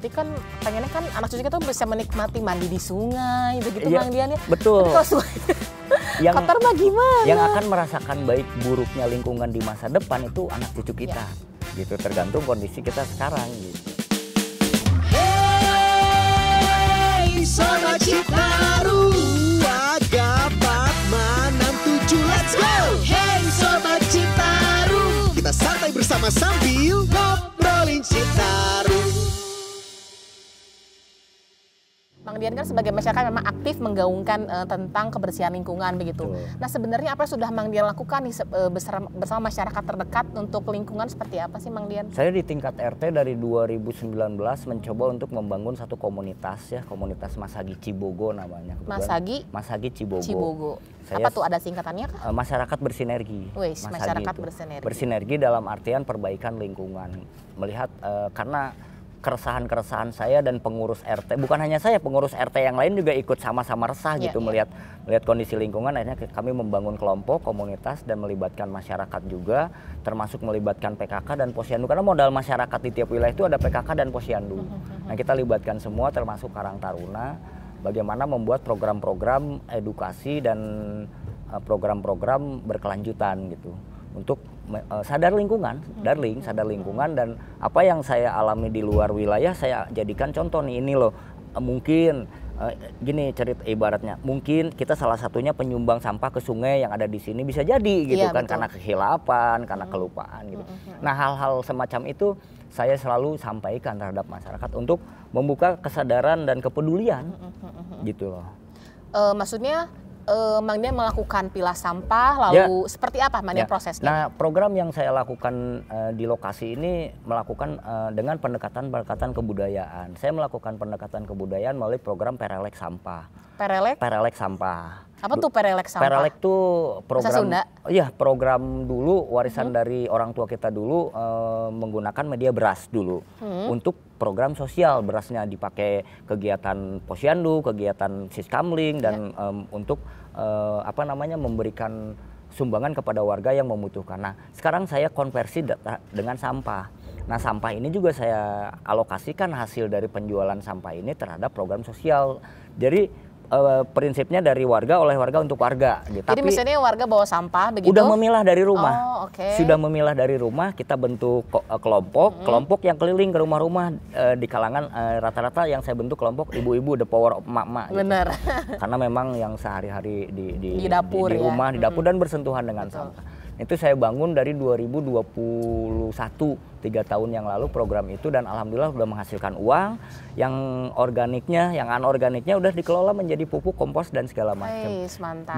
nanti kan pengennya kan anak cucu kita bisa menikmati mandi di sungai begitu ya, Bang Dian ya. Betul. Tapi kalau sungai yang, kotor mah gimana? Yang akan merasakan baik buruknya lingkungan di masa depan itu anak cucu kita. Ya. Gitu tergantung kondisi kita sekarang gitu. Hey, sama Citaru, Agapat Manam tujuh, let's go! Hey, Sobat Citaru, kita santai bersama sambil ngobrolin Citaru kemudian kan sebagai masyarakat memang aktif menggaungkan uh, tentang kebersihan lingkungan begitu. Betul. Nah sebenarnya apa yang sudah Mang Dian lakukan nih eh, bersama, masyarakat terdekat untuk lingkungan seperti apa sih Mang Dian? Saya di tingkat RT dari 2019 mencoba untuk membangun satu komunitas ya komunitas Masagi Cibogo namanya. Kebetulan, Masagi? Masagi Cibogo. Cibogo. Saya, apa tuh ada singkatannya kah? Eh, masyarakat bersinergi. Wih, masyarakat bersinergi. Bersinergi dalam artian perbaikan lingkungan. Melihat uh, karena keresahan-keresahan saya dan pengurus RT bukan hanya saya pengurus RT yang lain juga ikut sama-sama resah yeah, gitu yeah. melihat melihat kondisi lingkungan akhirnya kami membangun kelompok komunitas dan melibatkan masyarakat juga termasuk melibatkan PKK dan Posyandu karena modal masyarakat di tiap wilayah itu ada PKK dan Posyandu. Mm-hmm, mm-hmm. Nah, kita libatkan semua termasuk Karang Taruna bagaimana membuat program-program edukasi dan eh, program-program berkelanjutan gitu untuk Eh, sadar lingkungan, darling, mm-hmm. sadar lingkungan dan apa yang saya alami di luar wilayah saya jadikan contoh nih ini loh eh, mungkin eh, gini cerita ibaratnya mungkin kita salah satunya penyumbang sampah ke sungai yang ada di sini bisa jadi gitu iya, kan betul. karena kehilapan karena hmm. kelupaan gitu hmm. nah hal-hal semacam itu saya selalu sampaikan terhadap masyarakat untuk membuka kesadaran dan kepedulian hmm. gitu loh uh, maksudnya uh, Mang Dian melakukan pilah sampah ya. lalu ya. seperti apa Mang Dian ya. prosesnya? Nah, program yang saya lakukan uh, di lokasi ini melakukan uh, dengan pendekatan-pendekatan kebudayaan. Saya melakukan pendekatan kebudayaan melalui program Perelek Sampah. Perelek? Perelek Sampah. Apa tuh Perelek sampah? Perelek tuh program Iya, program dulu warisan hmm. dari orang tua kita dulu e, menggunakan media beras dulu hmm. untuk program sosial. Berasnya dipakai kegiatan posyandu, kegiatan siskamling dan ya. um, untuk uh, apa namanya memberikan sumbangan kepada warga yang membutuhkan. Nah, sekarang saya konversi dengan sampah. Nah, sampah ini juga saya alokasikan hasil dari penjualan sampah ini terhadap program sosial. Jadi uh, prinsipnya dari warga oleh warga untuk warga. Gitu. Jadi Tapi, misalnya warga bawa sampah begitu? Udah memilah dari rumah. Oh, okay. Sudah memilah dari rumah, kita bentuk eh, kelompok, hmm. kelompok yang keliling ke rumah-rumah uh, di kalangan rata-rata uh, yang saya bentuk kelompok ibu-ibu the power of mama. Gitu. Benar. Karena memang yang sehari-hari di, di di dapur di, di ya. rumah, ya? di dapur hmm. dan bersentuhan dengan Betul. sampah. Itu saya bangun dari 2021 tiga tahun yang lalu program itu dan alhamdulillah sudah menghasilkan uang yang organiknya yang anorganiknya udah dikelola menjadi pupuk kompos dan segala macam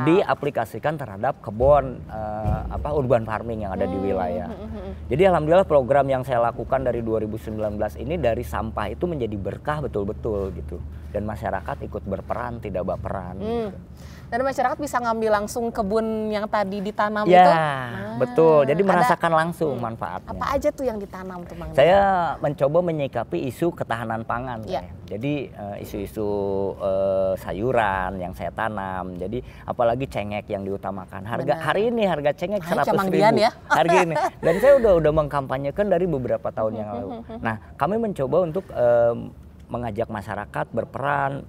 diaplikasikan terhadap kebun uh, eh, apa urban farming yang ada hmm. di wilayah hmm, hmm, hmm. jadi alhamdulillah program yang saya lakukan dari 2019 ini dari sampah itu menjadi berkah betul-betul gitu dan masyarakat ikut berperan tidak baperan hmm. Gitu. dan masyarakat bisa ngambil langsung kebun yang tadi ditanam ya, itu. Ya, nah, betul. Jadi ah, merasakan ada, langsung manfaatnya. Apa aja tuh yang ditanam? tanam tuh Bang? Saya mencoba menyikapi isu ketahanan pangan. Ya. Jadi eh, isu-isu uh, uh, sayuran yang saya tanam. Jadi apalagi cengek yang diutamakan. Harga Benar. hari ini harga cengek seratus ribu. Dian ya. Harga ini. Dan saya udah udah mengkampanyekan dari beberapa tahun yang lalu. Nah, kami mencoba untuk um, mengajak masyarakat berperan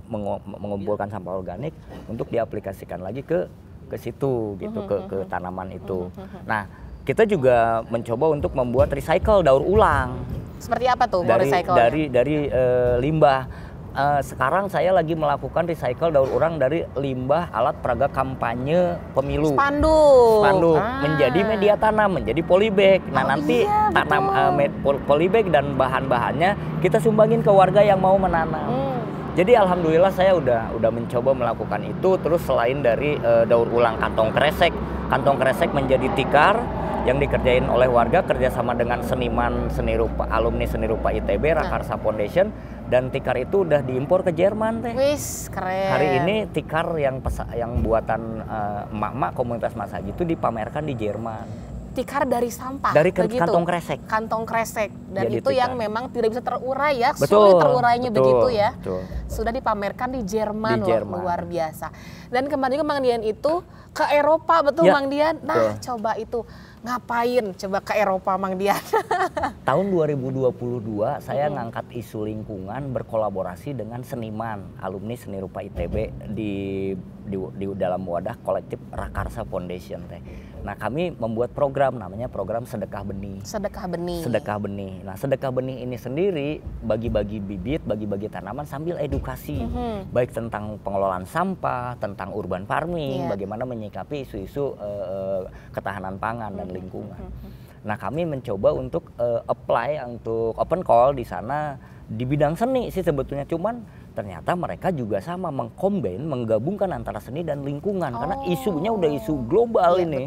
mengumpulkan sampah organik untuk diaplikasikan lagi ke ke situ gitu uhuh, ke ke uhuh. tanaman itu. Uhuh, nah, kita juga mencoba untuk membuat recycle daur ulang. Seperti apa tuh dari, recycle? Dari dari uh, limbah. Uh, sekarang saya lagi melakukan recycle daur ulang dari limbah alat peraga kampanye pemilu. Spanduk. Spanduk ah. menjadi media tanam, menjadi polybag. Nah, oh, nanti iya, tanam uh, polybag dan bahan-bahannya kita sumbangin ke warga yang mau menanam. Hmm jadi alhamdulillah saya udah udah mencoba melakukan itu terus selain dari e, daur ulang kantong kresek, kantong kresek menjadi tikar yang dikerjain oleh warga kerjasama dengan seniman seni rupa alumni seni rupa ITB nah. Rakarsa Foundation dan tikar itu udah diimpor ke Jerman teh. Wis keren. Hari ini tikar yang pesa, yang buatan eh, emak-emak komunitas Mas Haji itu dipamerkan di Jerman tikar dari sampah. Dari begitu. kantong kresek. Kantong kresek. Dan Jadi itu tikar. yang memang tidak bisa terurai ya, betul, sulit terurainya betul, begitu ya. Betul. Sudah dipamerkan di Jerman, di Jerman. Loh, luar biasa. Dan kemarin juga Mang Dian itu ke Eropa betul ya. Mang Dian. Nah, betul. coba itu ngapain coba ke Eropa Mang Dian? Tahun 2022 saya hmm. ngangkat isu lingkungan berkolaborasi dengan seniman, alumni seni rupa ITB di di, di dalam wadah kolektif Rakarsa Foundation teh Nah, kami membuat program namanya program sedekah benih. Sedekah benih. Sedekah benih. Nah, sedekah benih ini sendiri bagi-bagi bibit, bagi-bagi tanaman sambil edukasi, mm -hmm. baik tentang pengelolaan sampah, tentang urban farming, yeah. bagaimana menyikapi isu-isu uh, ketahanan pangan mm -hmm. dan mm-hmm. lingkungan. Mm -hmm. Nah, kami mencoba untuk uh, apply untuk open call di sana di bidang seni sih sebetulnya, cuman ternyata mereka juga sama mengkombin menggabungkan antara seni dan lingkungan oh. karena isunya udah isu global ya, ini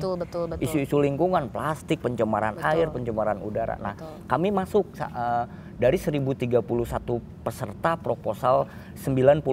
isu-isu lingkungan plastik pencemaran betul. air pencemaran udara nah kami masuk uh, dari 1031 peserta proposal 99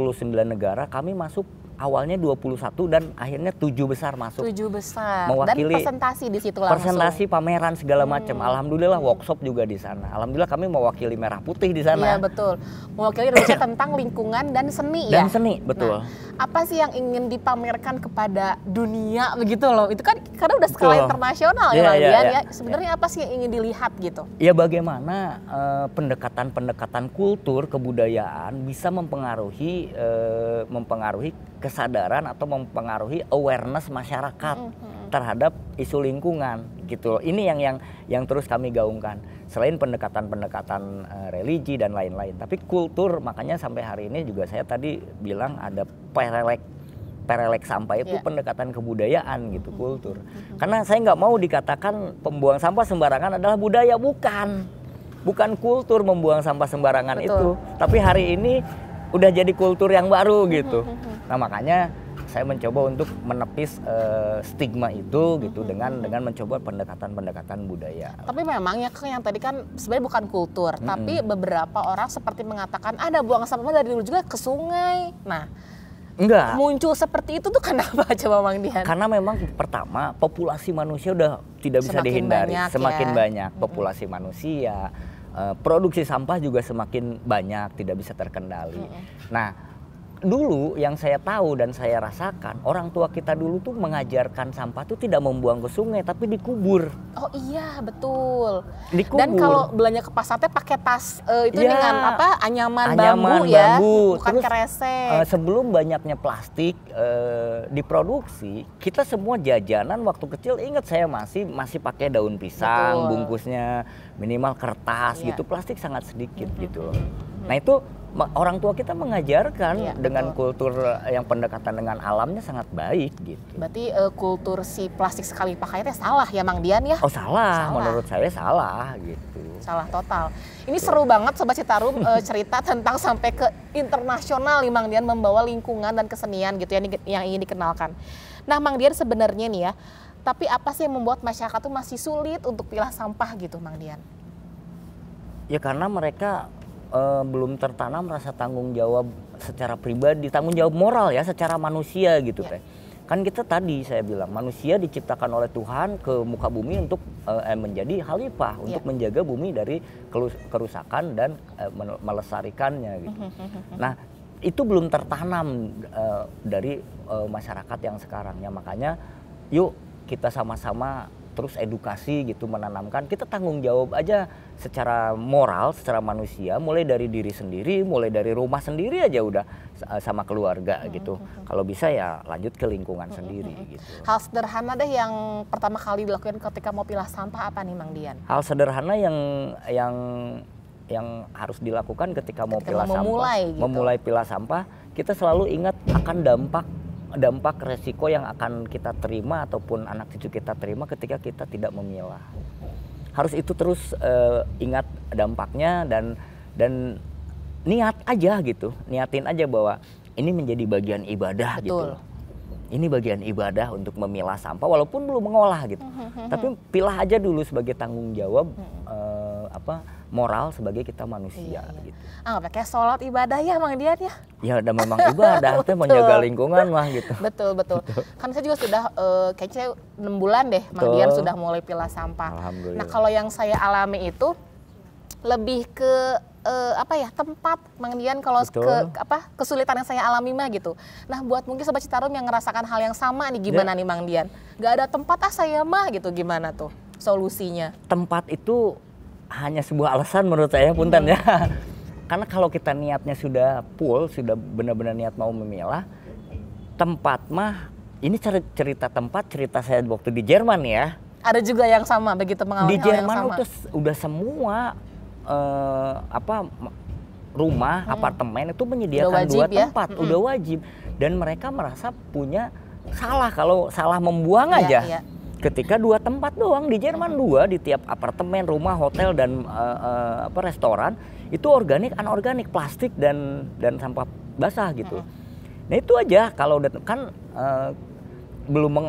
negara kami masuk awalnya 21 dan akhirnya tujuh besar masuk. Tujuh besar. Mewakili dan presentasi di situ langsung. Presentasi pameran segala macam. Hmm. Alhamdulillah workshop juga di sana. Alhamdulillah kami mewakili Merah Putih di sana. Iya betul. Mewakili Indonesia tentang lingkungan dan seni dan ya. Dan seni, betul. Nah, apa sih yang ingin dipamerkan kepada dunia begitu loh. Itu kan karena udah skala internasional yeah, ya Bang iya, yeah, ya. Iya. Sebenarnya yeah. apa sih yang ingin dilihat gitu? Ya bagaimana pendekatan eh, pendekatan-pendekatan kultur kebudayaan bisa mempengaruhi uh, mempengaruhi kesadaran atau mempengaruhi awareness masyarakat. Mm -hmm terhadap isu lingkungan gitu. loh. Ini yang yang yang terus kami gaungkan. Selain pendekatan-pendekatan uh, religi dan lain-lain, tapi kultur makanya sampai hari ini juga saya tadi bilang ada perelek perelek sampah itu yeah. pendekatan kebudayaan gitu, -hmm. kultur. -hmm. Karena saya nggak mau dikatakan pembuang sampah sembarangan adalah budaya bukan. Bukan kultur membuang sampah sembarangan Betul. itu, tapi hari ini udah jadi kultur yang baru gitu. Mm-hmm. Nah, makanya saya mencoba untuk menepis uh, stigma itu gitu hmm. dengan dengan mencoba pendekatan-pendekatan budaya. Tapi memang yang yang tadi kan sebenarnya bukan kultur, hmm. tapi beberapa orang seperti mengatakan ada buang sampah dari dulu juga ke sungai. Nah, Enggak. Muncul seperti itu tuh kenapa coba Bang Dian? Karena memang pertama populasi manusia udah tidak bisa semakin dihindari, banyak semakin ya. banyak populasi hmm. manusia, eh, produksi sampah juga semakin banyak, tidak bisa terkendali. Hmm. Nah, dulu yang saya tahu dan saya rasakan orang tua kita dulu tuh mengajarkan sampah tuh tidak membuang ke sungai tapi dikubur. Oh iya betul. Dikubur. Dan kalau belanja ke pasar pasarnya pakai tas uh, itu ya, dengan apa anyaman, anyaman ya, bambu, ya, bukan kresek. Uh, eh, sebelum banyaknya plastik uh, diproduksi, kita semua jajanan waktu kecil ingat saya masih masih pakai daun pisang, betul. bungkusnya minimal kertas ya. gitu, plastik sangat sedikit mm -hmm. gitu. Nah itu orang tua kita mengajarkan ya, dengan betul. kultur eh, yang pendekatan dengan alamnya sangat baik gitu. Berarti uh, kultur si plastik sekali pakai itu salah ya Mang Dian ya? Oh salah, salah. menurut saya salah gitu. Salah total. Ini betul. seru banget Sobat Citarum uh, cerita tentang sampai ke internasional nih Mang Dian membawa lingkungan dan kesenian gitu yang, yang ingin dikenalkan. Nah Mang Dian sebenarnya nih ya, tapi apa sih yang membuat masyarakat tuh masih sulit untuk pilah sampah gitu Mang Dian? Ya karena mereka uh, belum tertanam rasa tanggung jawab secara pribadi, tanggung jawab moral ya secara manusia gitu yeah. teh. Kan kita tadi saya bilang manusia diciptakan oleh Tuhan ke muka bumi untuk uh, menjadi halifah, yeah. untuk menjaga bumi dari kerusakan dan uh, melesarikannya gitu. Mhm, mhm, mhm, nah, itu belum tertanam uh, dari uh, masyarakat yang sekarang ya makanya yuk kita sama-sama terus edukasi gitu menanamkan kita tanggung jawab aja secara moral secara manusia mulai dari diri sendiri mulai dari rumah sendiri aja udah sama keluarga hmm, gitu hmm, hmm, kalau bisa ya lanjut ke lingkungan hmm, hmm sendiri hmm, hmm, gitu hal sederhana deh yang pertama kali dilakukan ketika mau pilah sampah apa nih Mang Dian hal sederhana yang yang yang harus dilakukan ketika, ketika mau pilah memulai, sampah gitu. memulai pilah sampah kita selalu ingat akan dampak dampak resiko yang akan kita terima ataupun anak cucu kita terima ketika kita tidak memilah. Harus itu terus uh, ingat dampaknya dan dan niat aja gitu, niatin aja bahwa ini menjadi bagian ibadah gitu Betul. gitu Ini bagian ibadah untuk memilah sampah walaupun belum mengolah gitu. Mhm, mhm, Tapi mhm. pilah aja dulu sebagai tanggung jawab uh, apa moral sebagai kita manusia iya. iya. gitu. Ah, kayak sholat ibadah ya Mang Dian ya. Ya dan memang ibadah itu menjaga lingkungan mah gitu. Betul, betul. Gitu. Kan saya juga sudah uh, kayaknya 6 bulan deh Mang Dian sudah mulai pilah sampah. Nah, kalau yang saya alami itu lebih ke uh, apa ya tempat Dian kalau Betul. ke apa kesulitan yang saya alami mah gitu. Nah buat mungkin sobat Citarum yang ngerasakan hal yang sama nih gimana ya. nih Mang Dian? Gak ada tempat ah saya mah gitu gimana tuh solusinya? Tempat itu hanya sebuah alasan menurut saya punten ya. Karena kalau kita niatnya sudah full, sudah benar-benar niat mau memilah, tempat mah ini cerita tempat cerita saya waktu di Jerman ya. Ada juga yang sama begitu mengalami Di Jerman yang sama. Udah, udah semua uh, apa rumah, hmm. apartemen itu menyediakan dua ya? tempat, ya? udah wajib dan mereka merasa punya salah kalau salah membuang ya, aja. Ya ketika dua tempat doang di Jerman hmm. dua di tiap apartemen, rumah, hotel dan uh, uh, apa restoran itu organik, anorganik, plastik dan dan sampah basah gitu. Hmm. Nah itu aja kalau udah kan uh, belum meng,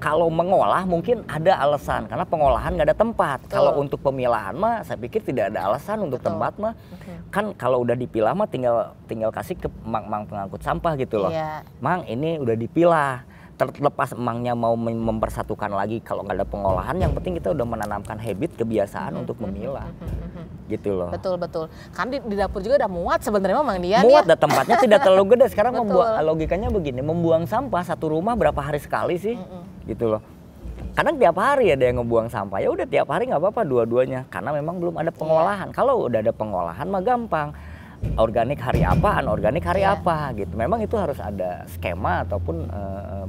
kalau mengolah mungkin ada alasan karena pengolahan nggak ada tempat. Betul. Kalau untuk pemilahan mah saya pikir tidak ada alasan untuk tempat mah. Okay. Kan kalau udah dipilah mah tinggal tinggal kasih ke mang-mang pengangkut sampah gitu loh. Yeah. Mang ini udah dipilah terlepas emangnya mau mempersatukan lagi kalau nggak ada pengolahan yang penting kita udah menanamkan habit kebiasaan hmm. untuk memilah hmm. gitu loh betul betul kan di, di dapur juga udah muat sebenarnya mang dia ya. muat tempatnya tidak terlalu gede sekarang membuang logikanya begini membuang sampah satu rumah berapa hari sekali sih hmm. gitu loh kadang tiap hari ada yang ngebuang sampah ya udah tiap hari nggak apa-apa dua-duanya karena memang belum ada pengolahan yeah. kalau udah ada pengolahan mah gampang organik hari apa, anorganik hari yeah. apa gitu. Memang itu harus ada skema ataupun uh,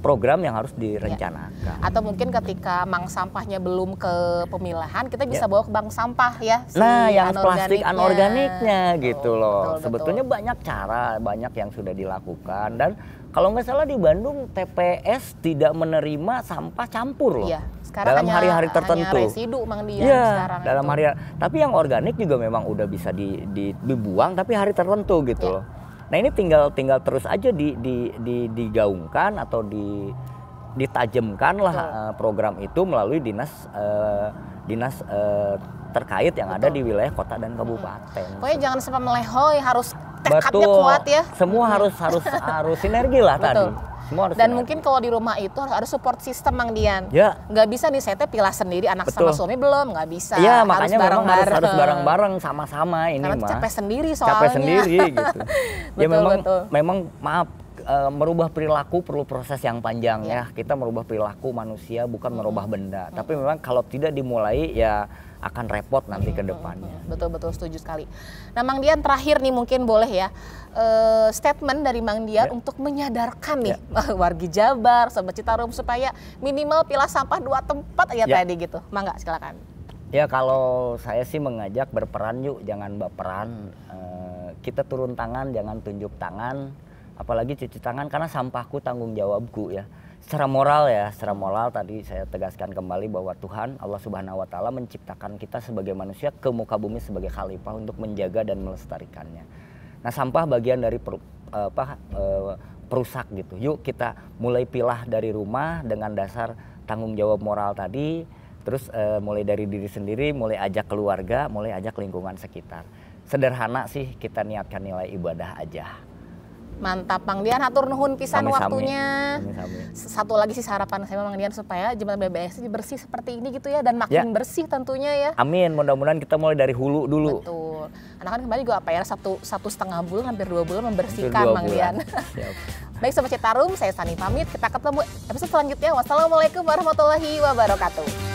program yang harus direncanakan. Yeah. Atau mungkin ketika mang sampahnya belum ke pemilahan, kita bisa yeah. bawa ke bank sampah ya. Si nah, yang plastik anorganiknya gitu loh. Betul, Sebetulnya banyak cara, banyak yang sudah dilakukan dan kalau nggak salah di Bandung TPS tidak menerima sampah campur loh. Yeah. Sekarang dalam hari-hari tertentu. Hanya residu mang dia ya, sekarang. Dalam itu. hari tapi yang organik juga memang udah bisa di, di dibuang tapi hari tertentu gitu ya. loh. Nah ini tinggal tinggal terus aja di, di, di digaungkan atau di ditajamkan lah eh, program itu melalui dinas uh, dinas uh, terkait yang Betul. ada di wilayah kota dan hmm. kabupaten. Hmm. Pokoknya jangan sampai melehoi harus tekadnya kuat ya. Semua hmm. harus harus harus sinergi lah Betul. tadi. Semua harus Dan mungkin kalau di rumah itu harus ada support system Mang Dian. Ya. Nggak bisa nih saya pilah sendiri anak Betul. sama suami belum, nggak bisa. Iya, makanya harus bareng -bareng. harus harus bareng-bareng sama-sama ini Karena mah. capek sendiri soalnya. Capek sendiri gitu. Ya, betul, ya memang memang maaf e, merubah perilaku perlu proses yang panjang yeah. ya. Kita merubah perilaku manusia bukan merubah benda. Hmm. Tapi memang kalau tidak dimulai ya akan repot nanti iya. ke depannya. Betul betul setuju sekali. Nah, Mang Dian terakhir nih mungkin boleh ya e, statement dari Mang Dian yeah. untuk menyadarkan nih yeah. wargi Jabar, sobat Citarum supaya minimal pilah sampah dua tempat ya, yeah. tadi gitu. Mangga silakan. Ya kalau saya sih mengajak berperan yuk, jangan baperan. Eh, kita turun tangan, jangan tunjuk tangan apalagi cuci tangan karena sampahku tanggung jawabku ya secara moral ya secara moral tadi saya tegaskan kembali bahwa Tuhan Allah Subhanahu Wa Taala menciptakan kita sebagai manusia ke muka bumi sebagai khalifah untuk menjaga dan melestarikannya nah sampah bagian dari per, apa eh, perusak gitu yuk kita mulai pilah dari rumah dengan dasar tanggung jawab moral tadi terus eh, mulai dari diri sendiri mulai ajak keluarga mulai ajak lingkungan sekitar sederhana sih kita niatkan nilai ibadah aja Mantap, Bang Dian. Hatur nuhun pisan sami, waktunya. Sami. Sami. Satu lagi sih harapan saya Bang Dian supaya jembatan BBS ini bersih seperti ini gitu ya dan makin ya. bersih tentunya ya. Amin. Mudah-mudahan kita mulai dari hulu dulu. Betul. Anak kan kembali juga apa ya satu satu setengah bulan hampir dua bulan membersihkan Bang Dian. Baik Sobat Citarum, saya Sani pamit. Kita ketemu episode selanjutnya. Wassalamualaikum warahmatullahi wabarakatuh.